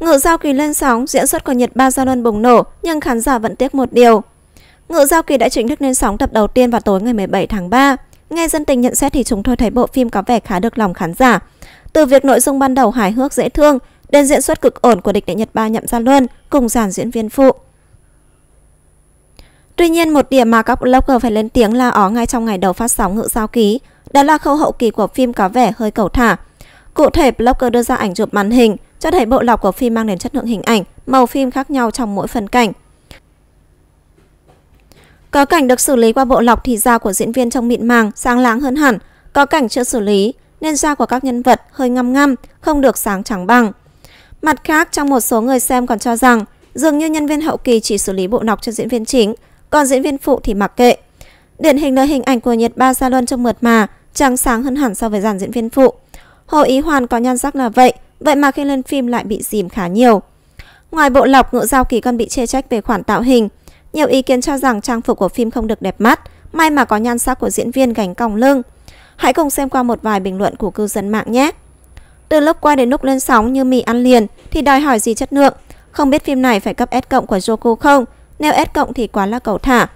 Ngự giao kỳ lên sóng, diễn xuất của Nhật Ba Giao Luân bùng nổ, nhưng khán giả vẫn tiếc một điều. Ngự giao kỳ đã chính thức lên sóng tập đầu tiên vào tối ngày 17 tháng 3. Nghe dân tình nhận xét thì chúng tôi thấy bộ phim có vẻ khá được lòng khán giả. Từ việc nội dung ban đầu hài hước dễ thương, đến diễn xuất cực ổn của địch đệ Nhật Ba Nhậm Gia Luân cùng dàn diễn viên phụ. Tuy nhiên, một điểm mà các blogger phải lên tiếng là ó ngay trong ngày đầu phát sóng ngự giao ký, đó là khâu hậu kỳ của phim có vẻ hơi cầu thả. Cụ thể, blogger đưa ra ảnh chụp màn hình, cho thấy bộ lọc của phim mang đến chất lượng hình ảnh, màu phim khác nhau trong mỗi phần cảnh. Có cảnh được xử lý qua bộ lọc thì da của diễn viên trông mịn màng, sáng láng hơn hẳn. Có cảnh chưa xử lý, nên da của các nhân vật hơi ngăm ngăm, không được sáng trắng bằng. Mặt khác, trong một số người xem còn cho rằng, dường như nhân viên hậu kỳ chỉ xử lý bộ lọc cho diễn viên chính, còn diễn viên phụ thì mặc kệ. Điển hình là hình ảnh của Nhật Ba Sa Luân trông mượt mà, trắng sáng hơn hẳn so với dàn diễn viên phụ. Hồ Ý Hoàn có nhan sắc là vậy, vậy mà khi lên phim lại bị dìm khá nhiều. Ngoài bộ lọc, ngựa giao kỳ còn bị chê trách về khoản tạo hình. Nhiều ý kiến cho rằng trang phục của phim không được đẹp mắt, may mà có nhan sắc của diễn viên gánh còng lưng. Hãy cùng xem qua một vài bình luận của cư dân mạng nhé. Từ lúc quay đến lúc lên sóng như mì ăn liền thì đòi hỏi gì chất lượng. Không biết phim này phải cấp S cộng của Joku không? Nếu S cộng thì quá là cầu thả.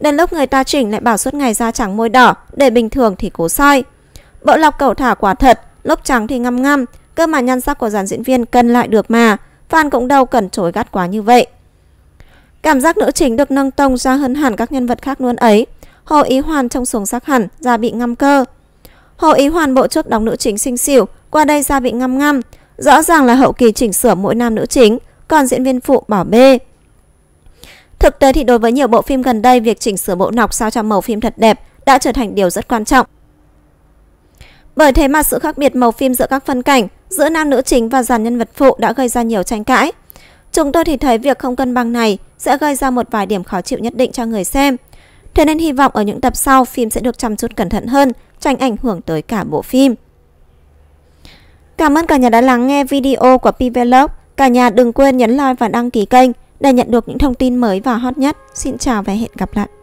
Đến lúc người ta chỉnh lại bảo suốt ngày da trắng môi đỏ, để bình thường thì cố soi. Bộ lọc cầu thả quả thật, lốp trắng thì ngăm ngăm, cơ mà nhân sắc của dàn diễn viên cân lại được mà, fan cũng đâu cần chối gắt quá như vậy. Cảm giác nữ chính được nâng tông ra hơn hẳn các nhân vật khác luôn ấy. Hồ Ý Hoàn trông xuống sắc hẳn, da bị ngăm cơ. Hồ Ý Hoàn bộ trước đóng nữ chính xinh xỉu, qua đây da bị ngăm ngăm. Rõ ràng là hậu kỳ chỉnh sửa mỗi nam nữ chính, còn diễn viên phụ bỏ bê. Thực tế thì đối với nhiều bộ phim gần đây, việc chỉnh sửa bộ nọc sao cho màu phim thật đẹp đã trở thành điều rất quan trọng. Bởi thế mà sự khác biệt màu phim giữa các phân cảnh, giữa nam nữ chính và dàn nhân vật phụ đã gây ra nhiều tranh cãi. Chúng tôi thì thấy việc không cân bằng này sẽ gây ra một vài điểm khó chịu nhất định cho người xem. Thế nên hy vọng ở những tập sau phim sẽ được chăm chút cẩn thận hơn, tránh ảnh hưởng tới cả bộ phim. Cảm ơn cả nhà đã lắng nghe video của Pvlog. Cả nhà đừng quên nhấn like và đăng ký kênh để nhận được những thông tin mới và hot nhất. Xin chào và hẹn gặp lại.